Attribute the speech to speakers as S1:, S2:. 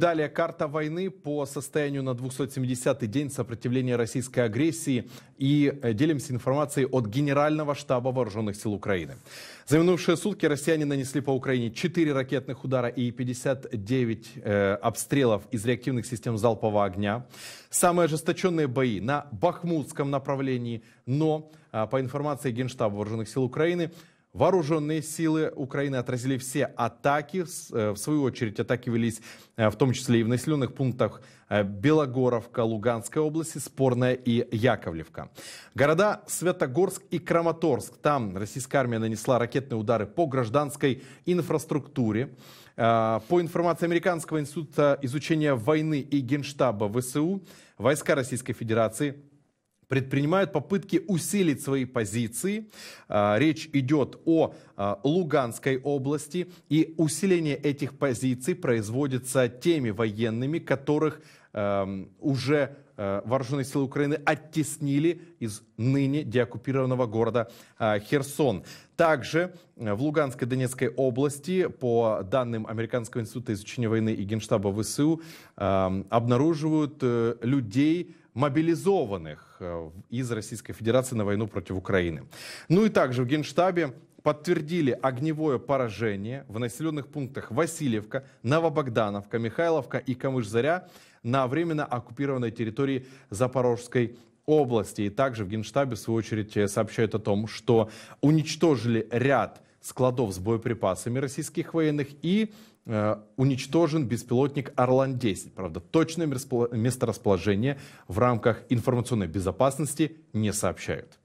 S1: Далее карта войны по состоянию на 270-й день сопротивления российской агрессии и э, делимся информацией от Генерального штаба Вооруженных сил Украины. За минувшие сутки россияне нанесли по Украине 4 ракетных удара и 59 э, обстрелов из реактивных систем залпового огня. Самые ожесточенные бои на Бахмутском направлении, но э, по информации Генштаба Вооруженных сил Украины Вооруженные силы Украины отразили все атаки. Э, в свою очередь атаки велись э, в том числе и в населенных пунктах э, Белогоровка, Луганской области, Спорная и Яковлевка. Города Светогорск и Краматорск. Там российская армия нанесла ракетные удары по гражданской инфраструктуре. По информации Американского института изучения войны и Генштаба ВСУ, войска Российской Федерации – предпринимают попытки усилить свои позиции. А, речь идет о а, Луганской области, и усиление этих позиций производится теми военными, которых эм, уже э, вооруженные силы Украины оттеснили из ныне деоккупированного города а, Херсон. Также э, в Луганской и Донецкой области, по данным Американского института изучения войны и Генштаба ВСУ, эм, обнаруживают э, людей, мобилизованных э, из Российской Федерации на войну против Украины. Ну и также в Генштабе подтвердили огневое поражение в населенных пунктах Васильевка, Новобогдановка, Михайловка и Камышзаря на временно оккупированной территории Запорожской области. И также в Генштабе, в свою очередь, э, сообщают о том, что уничтожили ряд складов с боеприпасами российских военных и э, уничтожен беспилотник «Орлан-10». Правда, точное месторасположение в рамках информационной безопасности не сообщают.